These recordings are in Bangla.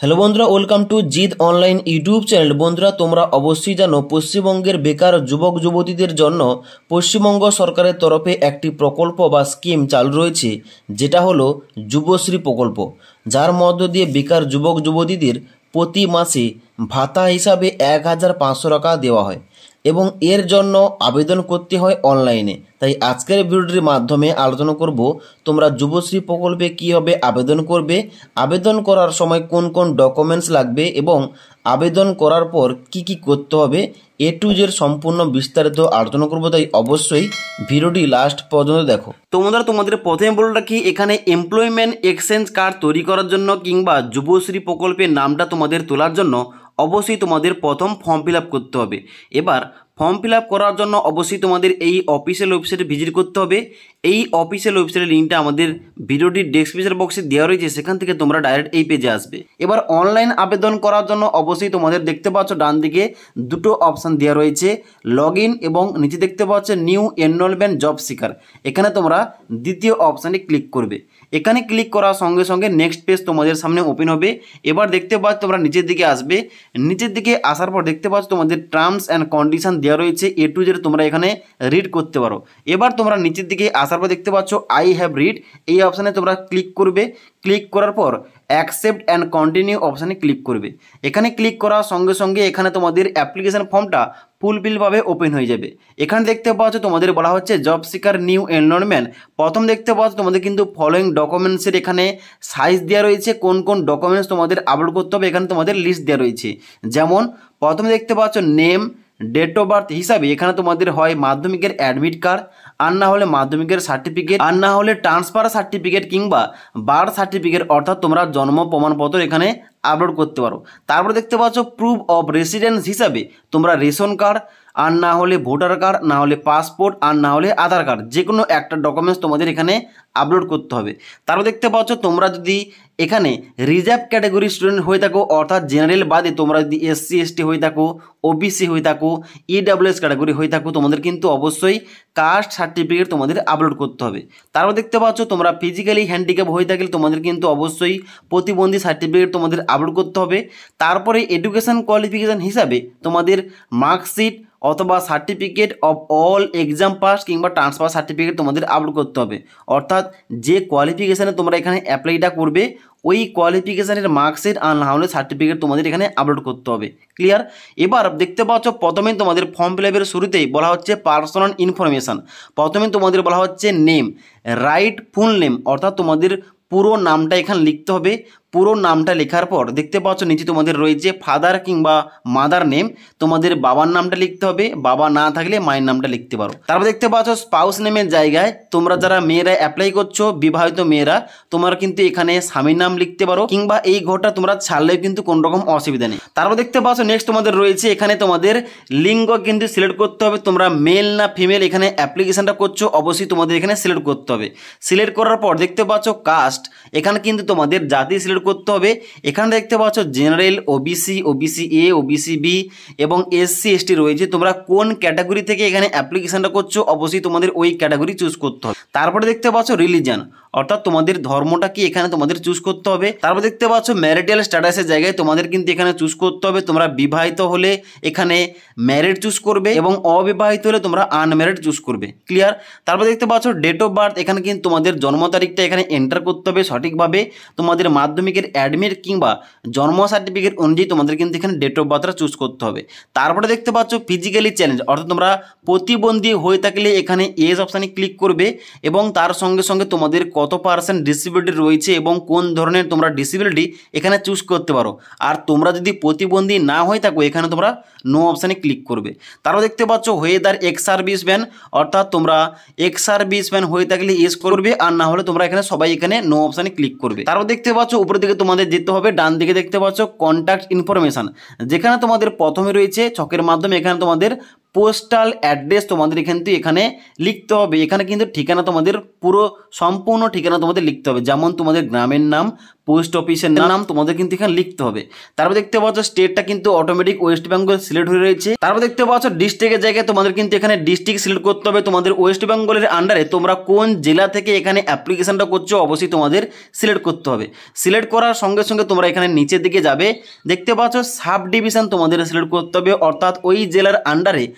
হ্যালো বন্ধুরা ওয়েলকাম টু জিদ অনলাইন ইউটিউব চ্যানেল বন্ধুরা তোমরা অবশ্যই জানো পশ্চিমবঙ্গের বেকার যুবক যুবতীদের জন্য পশ্চিমবঙ্গ সরকারের তরফে একটি প্রকল্প বা স্কিম চালু রয়েছে যেটা হলো যুবশ্রী প্রকল্প যার মধ্য দিয়ে বেকার যুবক যুবতীদের প্রতি মাসে ভাতা হিসাবে এক হাজার পাঁচশো টাকা দেওয়া হয় এবং এর জন্য আবেদন করতে হয় অনলাইনে তাই আজকের ভিডিওটির মাধ্যমে আলোচনা করব তোমরা যুবশ্রী প্রকল্পে কীভাবে আবেদন করবে আবেদন করার সময় কোন কোন ডকুমেন্টস লাগবে এবং আবেদন করার পর কি কি করতে হবে এ টু জের সম্পূর্ণ বিস্তারিত আলোচনা করবো তাই অবশ্যই ভিডিওটি লাস্ট পর্যন্ত দেখো তোমরা তোমাদের প্রথমে বলে রাখি এখানে এমপ্লয়মেন্ট এক্সচেঞ্জ কার্ড তৈরি করার জন্য কিংবা যুবশ্রী প্রকল্পের নামটা তোমাদের তোলার জন্য অবশ্যই তোমাদের প্রথম ফর্ম ফিল করতে হবে এবার ফর্ম ফিল করার জন্য অবশ্যই তোমাদের এই অফিসিয়াল ওয়েবসাইটে ভিজিট করতে হবে এই অফিসিয়াল ওয়েবসাইটের লিঙ্কটা আমাদের ভিডিওটির ডেসক্রিপশন বক্সে দেওয়া রয়েছে সেখান থেকে তোমরা ডাইরেক্ট এই পেজে আসবে এবার অনলাইন আবেদন করার জন্য অবশ্যই তোমাদের দেখতে পাচ্ছ ডান দিকে দুটো অপশান দেওয়া রয়েছে লগ এবং নিচে দেখতে পাচ্ছ নিউ এনরোলমেন্ট জব সিকার এখানে তোমরা দ্বিতীয় অপশানে ক্লিক করবে এখানে ক্লিক করার সঙ্গে সঙ্গে নেক্সট পেজ তোমাদের সামনে ওপেন হবে এবার দেখতে পাচ্ছ তোমরা নিচের দিকে আসবে নিচের দিকে আসার পর দেখতে পাচ্ছ তোমাদের টার্মস অ্যান্ড কন্ডিশন দেওয়া রয়েছে এ টু জেড তোমরা এখানে রিড করতে পারো এবার তোমরা নিচের দিকে আসার পর দেখতে পাচ্ছ আই হ্যাভ রিড এই অপশানে তোমরা ক্লিক করবে ক্লিক করার পর অ্যাকসেপ্ট অ্যান্ড কন্টিনিউ অপশানে ক্লিক করবে এখানে ক্লিক করার সঙ্গে সঙ্গে এখানে তোমাদের অ্যাপ্লিকেশান ফর্মটা ফুলফিলভাবে ওপেন হয়ে যাবে এখানে দেখতে পাচ্ছ তোমাদের বলা হচ্ছে জব সিকার নিউ এনরোলমেন্ট প্রথম দেখতে পাচ্ছ তোমাদের কিন্তু ফলোয়িং ডকুমেন্টসের এখানে সাইজ দেওয়া রয়েছে কোন কোন ডকুমেন্টস তোমাদের আপলোড করতে হবে এখানে তোমাদের লিস্ট দেওয়া রয়েছে যেমন প্রথমে দেখতে পাচ্ছ নেম ডেট অফ বার্থ হিসাবে এখানে তোমাদের হয় মাধ্যমিকের অ্যাডমিট কার্ড আর না হলে মাধ্যমিকের সার্টিফিকেট আর না হলে ট্রান্সফার সার্টিফিকেট কিংবা বার্থ সার্টিফিকেট অর্থাৎ তোমরা জন্ম প্রমাণপত্র এখানে আপলোড করতে পারো তারপর দেখতে পাচ্ছ প্রুফ অফ রেসিডেন্স হিসাবে তোমরা রেশন কার্ড আর না হলে ভোটার কার্ড না হলে পাসপোর্ট আর না হলে আধার কার্ড যে কোনো একটা ডকুমেন্টস তোমাদের এখানে আপলোড করতে হবে তারপর দেখতে পাচ্ছ তোমরা যদি এখানে রিজার্ভ ক্যাটাগরি স্টুডেন্ট হয়ে থাকো অর্থাৎ জেনারেল বাদে তোমরা যদি এসসি এসটি হয়ে থাকো ওবিসি হয়ে থাকো ইডাব্লিউএস ক্যাটাগরি হয়ে থাকো তোমাদের কিন্তু অবশ্যই কাস্ট সার্টিফিকেট তোমাদের আপলোড করতে হবে তারপর দেখতে পাচ্ছ তোমরা ফিজিক্যালি হ্যান্ডিক্যাপ হয়ে থাকলে তোমাদের কিন্তু অবশ্যই প্রতিবন্ধী সার্টিফিকেট তোমাদের আপলোড করতে হবে তারপরে এডুকেশান কোয়ালিফিকেশান হিসাবে তোমাদের মার্কশিট অথবা certificate of all exam pass কিংবা ট্রান্সফার সার্টিফিকেট তোমাদের আপলোড করতে হবে অর্থাৎ যে কোয়ালিফিকেশানে তোমরা এখানে অ্যাপ্লাইটা করবে ওই কোয়ালিফিকেশানের মার্কশিট আর না হলে সার্টিফিকেট তোমাদের এখানে আপলোড করতে হবে ক্লিয়ার এবার দেখতে পাচ্ছ প্রথমে তোমাদের ফর্ম ফিল আপের শুরুতেই বলা হচ্ছে পার্সোনাল ইনফরমেশান প্রথমে তোমাদের বলা হচ্ছে নেম রাইট ফুল নেম অর্থাৎ তোমাদের পুরো নামটা এখানে লিখতে হবে পুরো নামটা লেখার পর দেখতে পাচ্ছ নিচে তোমাদের রয়েছে ফাদার কিংবা মাদার নেম তোমাদের বাবার নামটা লিখতে হবে বাবা না থাকলে মায়ের নামটা লিখতে পারো তারপর দেখতে পাচ্ছ স্পাউস নেমের জায়গায় তোমরা যারা মেয়েরা অ্যাপ্লাই করছো বিবাহিত মেয়েরা তোমরা কিন্তু এখানে স্বামীর নাম লিখতে পারো কিংবা এই ঘরটা তোমরা ছাড়লেও কিন্তু কোনো রকম অসুবিধা নেই তারপর দেখতে পাচ্ছ নেক্সট তোমাদের রয়েছে এখানে তোমাদের লিঙ্গ কিন্তু সিলেক্ট করতে হবে তোমরা মেল না ফিমেল এখানে অ্যাপ্লিকেশনটা করছো অবশ্যই তোমাদের এখানে সিলেক্ট করতে হবে সিলেক্ট করার পর দেখতে পাচ্ছ কাস্ট এখানে কিন্তু তোমাদের জাতি সিলেক্ট করতে হবে এখানে দেখতে পাচ্ছ general OBC OBC A OBC B এবং এসসি এসটি রয়েছে তোমরা কোন ক্যাটাগরি থেকে এখানে অ্যাপ্লিকেশানটা করছো অবশ্যই তোমাদের ওই ক্যাটাগরি চুজ করতে হবে তারপরে দেখতে পাচ্ছ রিলিজন অর্থাৎ তোমাদের ধর্মটা কি এখানে তোমাদের চুজ করতে হবে তারপর দেখতে পাচ্ছ ম্যারিটাল স্ট্যাটাসের জায়গায় তোমাদের কিন্তু এখানে চুজ করতে হবে তোমরা বিবাহিত হলে এখানে ম্যারিড চুজ করবে এবং অবিবাহিত হলে তোমরা আনম্যারিড চুজ করবে ক্লিয়ার তারপর দেখতে পাচ্ছ ডেট অফ বার্থ এখানে কিন্তু তোমাদের জন্ম তারিখটা এখানে এন্টার করতে হবে সঠিকভাবে তোমাদের মাধ্যমিকের অ্যাডমিট কিংবা জন্ম সার্টিফিকেট অনুযায়ী তোমাদের কিন্তু এখানে ডেট অফ বার্থটা চুজ করতে হবে তারপরে দেখতে পাচ্ছ ফিজিক্যালি চ্যালেঞ্জ অর্থাৎ তোমরা প্রতিবন্ধী হয়ে থাকলে এখানে এজ অপশানে ক্লিক করবে এবং তার সঙ্গে সঙ্গে তোমাদের কত পার্সেন্ট ডিসিবিলিটি রয়েছে এবং কোন ধরনের তোমরা ডিসিবিলিটি এখানে চুজ করতে পারো আর তোমরা যদি প্রতিবন্ধী না হয়ে থাকো এখানে তোমরা নো অপশানে ক্লিক করবে তারও দেখতে পাচ্ছ হয়ে তার এক্স সার্ভিস ম্যান অর্থাৎ তোমরা এক্স সার্ভিস ভ্যান হয়ে থাকলে এস করবে আর না হলে তোমরা এখানে সবাই এখানে নো অপশানে ক্লিক করবে তারও দেখতে পাচ্ছ উপরের দিকে তোমাদের যেতে হবে ডান দিকে দেখতে পাচ্ছ কন্ট্যাক্ট ইনফরমেশান যেখানে তোমাদের প্রথমে রয়েছে ছকের মাধ্যমে এখানে তোমাদের পোস্টাল অ্যাড্রেস তোমাদের এখান থেকে এখানে লিখতে হবে এখানে কিন্তু ঠিকানা তোমাদের পুরো সম্পূর্ণ ঠিকানা তোমাদের লিখতে হবে যেমন তোমাদের গ্রামের নাম পোস্ট অফিসের নাম তোমাদের কিন্তু এখানে লিখতে হবে তারপর দেখতে পাচ্ছ স্টেটটা কিন্তু অটোমেটিক ওয়েস্ট বেঙ্গল সিলেক্ট হয়ে রয়েছে তারপর দেখতে পাচ্ছ ডিস্ট্রিক্টের জায়গায় তোমাদের কিন্তু এখানে ডিস্ট্রিক্ট সিলেক্ট করতে হবে তোমাদের ওয়েস্ট বেঙ্গলের আন্ডারে তোমরা কোন জেলা থেকে এখানে অ্যাপ্লিকেশনটা করছো অবশ্যই তোমাদের সিলেক্ট করতে হবে সিলেক্ট করার সঙ্গে সঙ্গে তোমরা এখানে নিচের দিকে যাবে দেখতে পাচ্ছ সাব ডিভিশন তোমাদের সিলেক্ট করতে হবে অর্থাৎ ওই জেলার আন্ডারে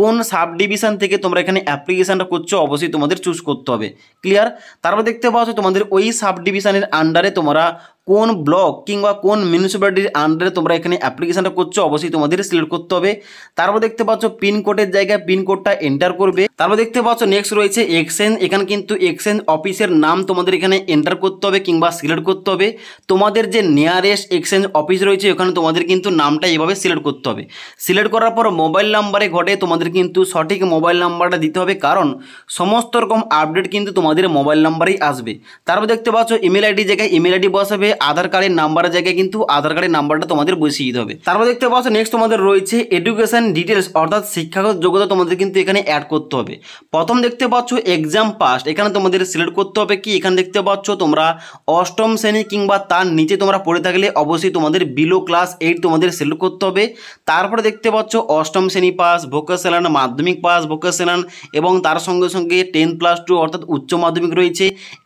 কোন সাব ডিভিশন থেকে তোমরা এখানে অ্যাপ্লিকেশানটা করছো অবশ্যই তোমাদের চুজ করতে হবে ক্লিয়ার তারপর দেখতে পাওয়া তোমাদের ওই সাব ডিভিশনের আন্ডারে তোমরা কোন ব্লক কিংবা কোন মিউনিসিপ্যালিটির আন্ডারে তোমরা এখানে অ্যাপ্লিকেশানটা করছো অবশ্যই তোমাদের সিলেক্ট করতে হবে তারপর দেখতে পাচ্ছ পিনকোডের জায়গায় পিনকোডটা এন্টার করবে তারপর দেখতে পাচ্ছ নেক্সট রয়েছে এক্সচেঞ্জ এখানে কিন্তু এক্সচেঞ্জ অফিসের নাম তোমাদের এখানে এন্টার করতে হবে কিংবা সিলেক্ট করতে হবে তোমাদের যে নিয়ারেস্ট এক্সচেঞ্জ অফিস রয়েছে ওখানে তোমাদের কিন্তু নামটা এভাবে সিলেক্ট করতে হবে সিলেক্ট করার পর মোবাইল নাম্বারে ঘটে তোমাদের তোমাদের কিন্তু সঠিক মোবাইল নাম্বারটা দিতে হবে কারণ সমস্ত রকম আপডেট কিন্তু তোমাদের মোবাইল নাম্বারেই আসবে তারপর দেখতে পাচ্ছ ইমেল আইডি জায়গায় ইমেল আইডি বসাবে আধার কার্ডের নাম্বারের জায়গায় কিন্তু আধার কার্ডের নাম্বারটা তোমাদের বসিয়ে দিতে হবে তারপর দেখতে পাচ্ছ নেক্সট তোমাদের রয়েছে এডুকেশন ডিটেলস অর্থাৎ শিক্ষাগত যোগ্যতা তোমাদের কিন্তু এখানে অ্যাড করতে হবে প্রথম দেখতে পাচ্ছ এক্সাম পাস এখানে তোমাদের সিলেক্ট করতে হবে কি এখানে দেখতে পাচ্ছ তোমরা অষ্টম শ্রেণী কিংবা তার নিচে তোমরা পড়ে থাকলে অবশ্যই তোমাদের বিলো ক্লাস এইট তোমাদের সিলেক্ট করতে হবে তারপরে দেখতে পাচ্ছ অষ্টম শ্রেণী পাস ভোকেশনাল বাংলার মাধ্যমিক পাস ভোকেশনাল এবং তার সঙ্গে সঙ্গে টেন প্লাস টু অর্থাৎ উচ্চ মাধ্যমিক রয়েছে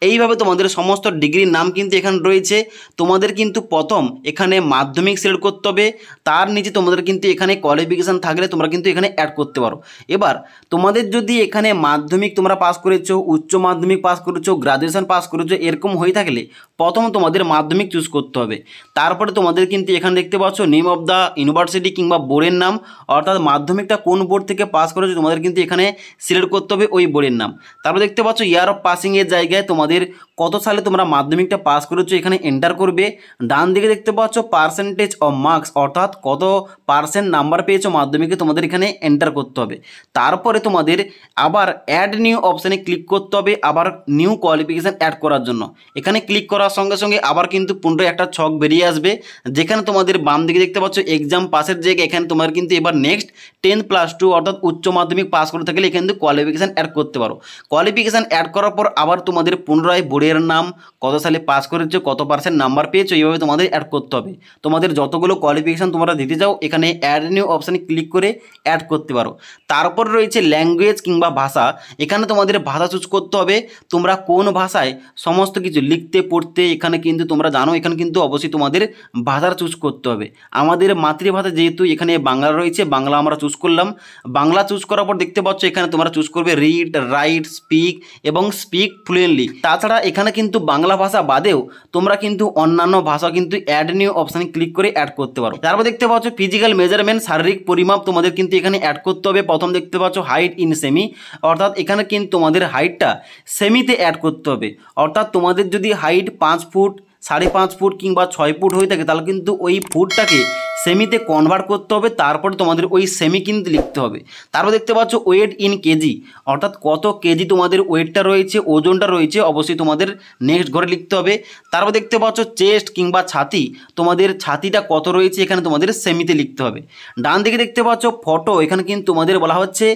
এইভাবে তোমাদের সমস্ত ডিগ্রির নাম কিন্তু এখানে রয়েছে তোমাদের কিন্তু প্রথম এখানে মাধ্যমিক সিলেক্ট করতে হবে তার নিচে তোমাদের কিন্তু এখানে কোয়ালিফিকেশান থাকলে তোমরা কিন্তু এখানে অ্যাড করতে পারো এবার তোমাদের যদি এখানে মাধ্যমিক তোমরা পাস করেছো উচ্চ মাধ্যমিক পাস করেছো গ্রাজুয়েশন পাস করেছো এরকম হয়ে থাকলে প্রথম তোমাদের মাধ্যমিক চুজ করতে হবে তারপরে তোমাদের কিন্তু এখানে দেখতে পাচ্ছ নেম অফ দ্য ইউনিভার্সিটি কিংবা বোর্ডের নাম অর্থাৎ মাধ্যমিকটা কোন বোর্ড থেকে থেকে পাস করেছো তোমাদের কিন্তু এখানে সিলেক্ট করতে হবে ওই বোর্ডের নাম তারপর দেখতে পাচ্ছ ইয়ার অফ পাসিংয়ের জায়গায় তোমাদের কত সালে তোমরা মাধ্যমিকটা পাস করেছো এখানে এন্টার করবে ডান দিকে দেখতে পাচ্ছ পার্সেন্টেজ অফ মার্কস অর্থাৎ কত পার্সেন্ট নাম্বার পেয়েছো মাধ্যমিকে তোমাদের এখানে এন্টার করতে হবে তারপরে তোমাদের আবার অ্যাড নিউ অপশানে ক্লিক করতে হবে আবার নিউ কোয়ালিফিকেশান অ্যাড করার জন্য এখানে ক্লিক করার সঙ্গে সঙ্গে আবার কিন্তু পুনরায় একটা ছক বেরিয়ে আসবে যেখানে তোমাদের বাম দিকে দেখতে পাচ্ছ এক্সাম পাসের জায়গায় এখানে তোমার কিন্তু এবার নেক্সট টেন প্লাস টু অর্থাৎ অর্থাৎ উচ্চ মাধ্যমিক পাস করে থাকলে এখান থেকে কোয়ালিফিকেশান অ্যাড করতে পারো কোয়ালিফিকেশান অ্যাড করার পর আবার তোমাদের পুনরায় বোর্ডের নাম কত সালে পাস করেছো কত পার্সেন্ট নাম্বার পেয়েছো এইভাবে তোমাদের অ্যাড করতে হবে তোমাদের যতগুলো কোয়ালিফিকেশান তোমরা দিতে যাও এখানে অ্যাড নিউ অপশানে ক্লিক করে অ্যাড করতে পারো তারপর রয়েছে ল্যাঙ্গুয়েজ কিংবা ভাষা এখানে তোমাদের ভাষা চুজ করতে হবে তোমরা কোন ভাষায় সমস্ত কিছু লিখতে পড়তে এখানে কিন্তু তোমরা জানো এখানে কিন্তু অবশ্যই তোমাদের ভাষার চুজ করতে হবে আমাদের মাতৃভাষা যেহেতু এখানে বাংলা রয়েছে বাংলা আমরা চুজ করলাম বাংলা চুজ করার পর দেখতে পাচ্ছ এখানে তোমরা চুজ করবে রিড রাইট স্পিক এবং স্পিক ফ্লুয়েন্টলি তাছাড়া এখানে কিন্তু বাংলা ভাষা বাদেও তোমরা কিন্তু অন্যান্য ভাষা কিন্তু অ্যাড নিউ অপশানে ক্লিক করে অ্যাড করতে পারো তারপর দেখতে পাচ্ছ ফিজিক্যাল মেজারমেন্ট শারীরিক পরিমাপ তোমাদের কিন্তু এখানে অ্যাড করতে হবে প্রথম দেখতে পাচ্ছ হাইট ইন সেমি অর্থাৎ এখানে কিন্তু তোমাদের হাইটটা সেমিতে অ্যাড করতে হবে অর্থাৎ তোমাদের যদি হাইট পাঁচ ফুট সাড়ে পাঁচ ফুট কিংবা ছয় ফুট হয়ে থাকে তাহলে কিন্তু ওই ফুটটাকে সেমিতে কনভার্ট করতে হবে তারপরে তোমাদের ওই সেমি কিন্তু লিখতে হবে তারপর দেখতে পাচ্ছ ওয়েট ইন কেজি অর্থাৎ কত কেজি তোমাদের ওয়েটটা রয়েছে ওজনটা রয়েছে অবশ্যই তোমাদের নেক্সট ঘরে লিখতে হবে তারপর দেখতে পাচ্ছ চেস্ট কিংবা ছাতি তোমাদের ছাতিটা কত রয়েছে এখানে তোমাদের সেমিতে লিখতে হবে ডান দিকে দেখতে পাচ্ছ ফটো এখানে কিন্তু তোমাদের বলা হচ্ছে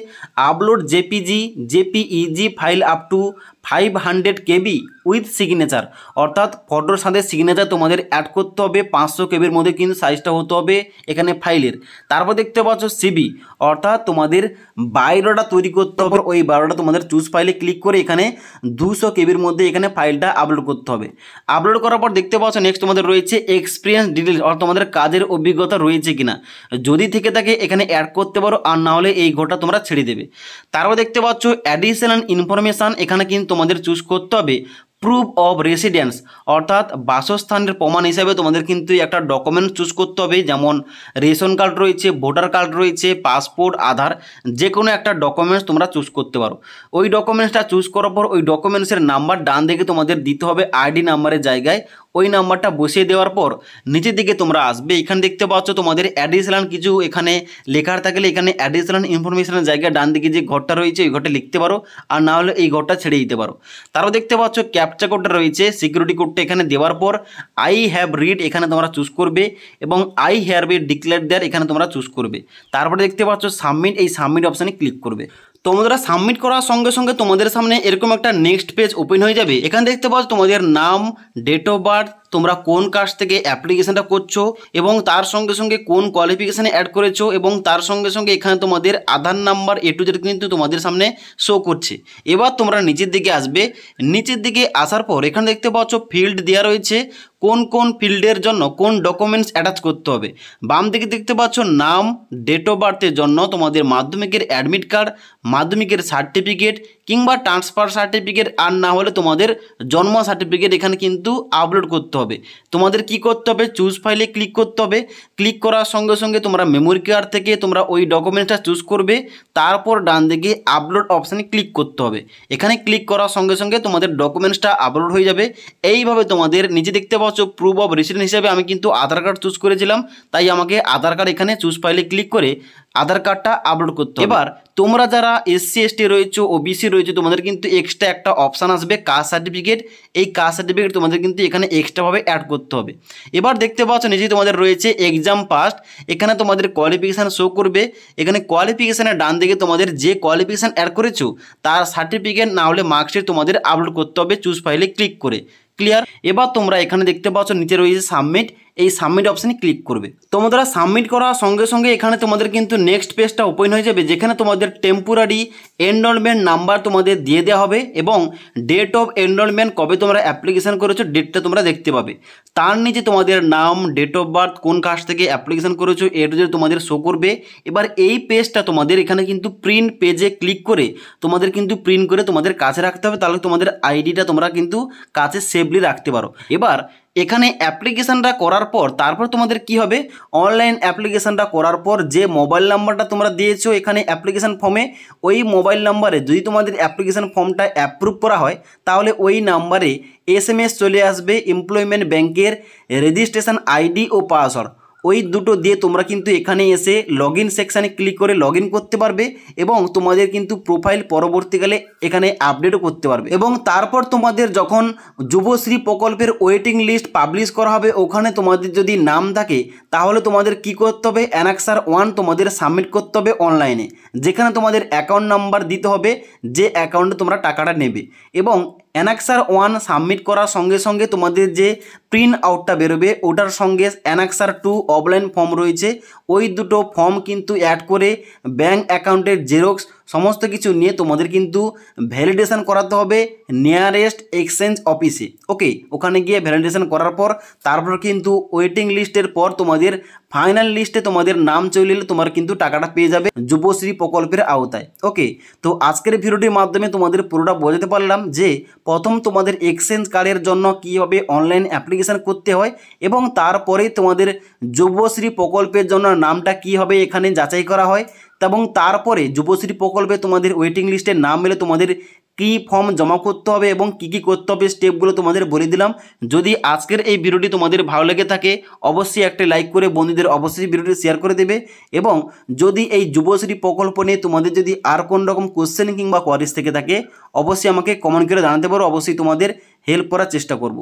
upload JPG JPEG file up to five hundred KB with signature অর্থাৎ ফটোর সাথে সিগনেচার তোমাদের অ্যাড করতে হবে পাঁচশো কেবির মধ্যে কিন্তু সাইজটা হতে হবে হবে এখানে ফাইলের তারপর দেখতে পাচ্ছ সিবি অর্থাৎ তোমাদের বায়োডাটা তৈরি করতে হবে ওই বায়োডাটা তোমাদের চুজ ফাইলে ক্লিক করে এখানে দুশো কেবির মধ্যে এখানে ফাইলটা আপলোড করতে হবে আপলোড করার পর দেখতে পাচ্ছ নেক্সট তোমাদের রয়েছে এক্সপিরিয়েন্স ডিটেলস অর্থাৎ তোমাদের কাজের অভিজ্ঞতা রয়েছে কিনা যদি থেকে থাকে এখানে অ্যাড করতে পারো আর না হলে এই ঘরটা তোমরা ছেড়ে দেবে তারপর দেখতে পাচ্ছ অ্যাডিশনাল ইনফরমেশান এখানে কিন্তু তোমাদের চুজ করতে হবে প্রুফ অব রেসিডেন্স অর্থাৎ বাসস্থানের প্রমাণ হিসাবে তোমাদের কিন্তু একটা ডকুমেন্ট চুজ করতে হবে যেমন রেশন কার্ড রয়েছে ভোটার কার্ড রয়েছে পাসপোর্ট আধার যে কোনো একটা ডকুমেন্টস তোমরা চুজ করতে পারো ওই ডকুমেন্টসটা চুজ করার পর ওই ডকুমেন্টসের নাম্বার ডান দিকে তোমাদের দিতে হবে আইডি নাম্বারের জায়গায় ওই নাম্বারটা বসিয়ে দেওয়ার পর নিচের দিকে তোমরা আসবে এখানে দেখতে পাচ্ছ তোমাদের অ্যাডিশনাল কিছু এখানে লেখার থাকলে এখানে অ্যাডিশনাল ইনফরমেশনের জায়গায় ডান দিকে যে ঘরটা রয়েছে ওই ঘরটা লিখতে পারো আর না হলে এই ঘরটা ছেড়ে দিতে পারো তারও দেখতে পাচ্ছ ক্যাপচা কোডটা রয়েছে সিকিউরিটি কোডটা এখানে দেওয়ার পর আই হ্যাভ রিড এখানে তোমরা চুজ করবে এবং I have read declare there এখানে তোমরা চুজ করবে তারপরে দেখতে পাচ্ছ সাবমিট এই সাবমিট অপশানে ক্লিক করবে তোমরা সাবমিট করার সঙ্গে সঙ্গে তোমাদের সামনে এরকম একটা নেক্সট পেজ ওপেন হয়ে যাবে এখানে দেখতে পাচ্ছ তোমাদের নাম ডেট অফ বার্থ তোমরা কোন কাজ থেকে অ্যাপ্লিকেশানটা করছো এবং তার সঙ্গে সঙ্গে কোন কোয়ালিফিকেশানে অ্যাড করেছো এবং তার সঙ্গে সঙ্গে এখানে তোমাদের Aadhaar number A to Z কিন্তু তোমাদের সামনে শো করছে এবার তোমরা নিচের দিকে আসবে নিচের দিকে আসার পর এখানে দেখতে পাচ্ছ ফিল্ড দেওয়া রয়েছে কোন কোন ফিল্ডের জন্য কোন ডকুমেন্টস অ্যাটাচ করতে হবে বাম দিকে দেখতে পাচ্ছ নাম ডেট অফ বার্থের জন্য তোমাদের মাধ্যমিকের অ্যাডমিট কার্ড মাধ্যমিকের সার্টিফিকেট কিংবা ট্রান্সফার সার্টিফিকেট আর না হলে তোমাদের জন্ম সার্টিফিকেট এখানে কিন্তু আপলোড করতে হবে হবে তোমাদের কি করতে হবে চুজ ফাইলে ক্লিক করতে হবে ক্লিক করার সঙ্গে সঙ্গে তোমরা মেমোরি কার্ড থেকে তোমরা ওই ডকুমেন্টসটা চুজ করবে তারপর ডান দিকে আপলোড অপশানে ক্লিক করতে হবে এখানে ক্লিক করার সঙ্গে সঙ্গে তোমাদের ডকুমেন্টসটা আপলোড হয়ে যাবে এইভাবে তোমাদের নিজে দেখতে পাচ্ছ প্রুফ অফ রেসিডেন্ট হিসেবে আমি কিন্তু আধার কার্ড চুজ করেছিলাম তাই আমাকে আধার কার্ড এখানে চুজ ফাইলে ক্লিক করে আধার কার্ডটা আপলোড করতে এবার তোমরা যারা এসসি এসটি রয়েছো ওবিসি রয়েছে তোমাদের কিন্তু এক্সট্রা একটা অপশান আসবে কাস্ট সার্টিফিকেট এই কাস্ট সার্টিফিকেট তোমাদের কিন্তু এখানে এক্সট্রাভাবে অ্যাড করতে হবে এবার দেখতে পাচ্ছ নিজেই তোমাদের রয়েছে এক্সাম পাস্ট এখানে তোমাদের কোয়ালিফিকেশান শো করবে এখানে কোয়ালিফিকেশানের ডান দিকে তোমাদের যে কোয়ালিফিকেশান অ্যাড করেছো তার সার্টিফিকেট না হলে মার্কশিট তোমাদের আপলোড করতে হবে চুজ ফাইলে ক্লিক করে ক্লিয়ার এবার তোমরা এখানে দেখতে পাচ্ছ নিচে রয়েছে সাবমিট এই সাবমিট অপশানে ক্লিক করবে তোমরা সাবমিট করার সঙ্গে সঙ্গে এখানে তোমাদের কিন্তু নেক্সট পেজটা ওপেন হয়ে যাবে যেখানে তোমাদের টেম্পোরারি এনরোলমেন্ট নাম্বার তোমাদের দিয়ে দেওয়া হবে এবং ডেট অফ এনরোলমেন্ট কবে তোমরা অ্যাপ্লিকেশান করেছো ডেটটা তোমরা দেখতে পাবে তার নিচে তোমাদের নাম ডেট অফ বার্থ কোন কাজ থেকে অ্যাপ্লিকেশান করেছো এর তোমাদের শো করবে এবার এই পেজটা তোমাদের এখানে কিন্তু প্রিন্ট পেজে ক্লিক করে তোমাদের কিন্তু প্রিন্ট করে তোমাদের কাছে রাখতে হবে তাহলে তোমাদের আইডিটা তোমরা কিন্তু কাছে সেভলি রাখতে পারো এবার এখানে অ্যাপ্লিকেশানটা করার পর তারপর তোমাদের কি হবে অনলাইন অ্যাপ্লিকেশানটা করার পর যে মোবাইল নাম্বারটা তোমরা দিয়েছো এখানে অ্যাপ্লিকেশান ফর্মে ওই মোবাইল নাম্বারে যদি তোমাদের অ্যাপ্লিকেশান ফর্মটা অ্যাপ্রুভ করা হয় তাহলে ওই নাম্বারে এস চলে আসবে এমপ্লয়মেন্ট ব্যাংকের রেজিস্ট্রেশন আইডি ও পাসওয়ার্ড ওই দুটো দিয়ে তোমরা কিন্তু এখানে এসে লগ ইন সেকশানে ক্লিক করে লগ করতে পারবে এবং তোমাদের কিন্তু প্রোফাইল পরবর্তীকালে এখানে আপডেটও করতে পারবে এবং তারপর তোমাদের যখন যুবশ্রী প্রকল্পের ওয়েটিং লিস্ট পাবলিশ করা হবে ওখানে তোমাদের যদি নাম থাকে তাহলে তোমাদের কি করতে হবে অ্যানাক্সার ওয়ান তোমাদের সাবমিট করতে হবে অনলাইনে যেখানে তোমাদের অ্যাকাউন্ট নাম্বার দিতে হবে যে অ্যাকাউন্টে তোমরা টাকাটা নেবে এবং অ্যানাক্সার ওয়ান সাবমিট করার সঙ্গে সঙ্গে তোমাদের যে প্রিন্ট আউটটা বেরোবে ওটার সঙ্গে অ্যানাক্সার টু অফলাইন ফর্ম রয়েছে ওই দুটো ফর্ম কিন্তু অ্যাড করে ব্যাঙ্ক অ্যাকাউন্টের জেরক্স সমস্ত কিছু নিয়ে তোমাদের কিন্তু ভ্যালিডেশন করাতে হবে নিয়ারেস্ট এক্সচেঞ্জ অফিসে ওকে ওখানে গিয়ে ভ্যালিডেশন করার পর তারপর কিন্তু ওয়েটিং লিস্টের পর তোমাদের ফাইনাল লিস্টে তোমাদের নাম চলে এলে তোমার কিন্তু টাকাটা পেয়ে যাবে যুবশ্রী প্রকল্পের আওতায় ওকে তো আজকের ভিডিওটির মাধ্যমে তোমাদের পুরোটা বোঝাতে পারলাম যে প্রথম তোমাদের এক্সচেঞ্জ কার্ডের জন্য কীভাবে অনলাইন অ্যাপ্লিকেশান করতে হয় এবং তারপরে তোমাদের যুবশ্রী প্রকল্পের জন্য নামটা কি হবে এখানে যাচাই করা হয় এবং তারপরে যুবশ্রী প্রকল্পে তোমাদের ওয়েটিং লিস্টে নাম মেলে তোমাদের কী ফর্ম জমা করতে হবে এবং কি কি করতে হবে স্টেপগুলো তোমাদের বলে দিলাম যদি আজকের এই ভিডিওটি তোমাদের ভালো লেগে থাকে অবশ্যই একটা লাইক করে বন্ধুদের অবশ্যই ভিডিওটি শেয়ার করে দেবে এবং যদি এই যুবশ্রী প্রকল্প নিয়ে তোমাদের যদি আর কোন রকম কোশ্চেন কিংবা কোয়ারিজ থেকে থাকে অবশ্যই আমাকে কমেন্ট করে জানাতে পারো অবশ্যই তোমাদের হেল্প করার চেষ্টা করব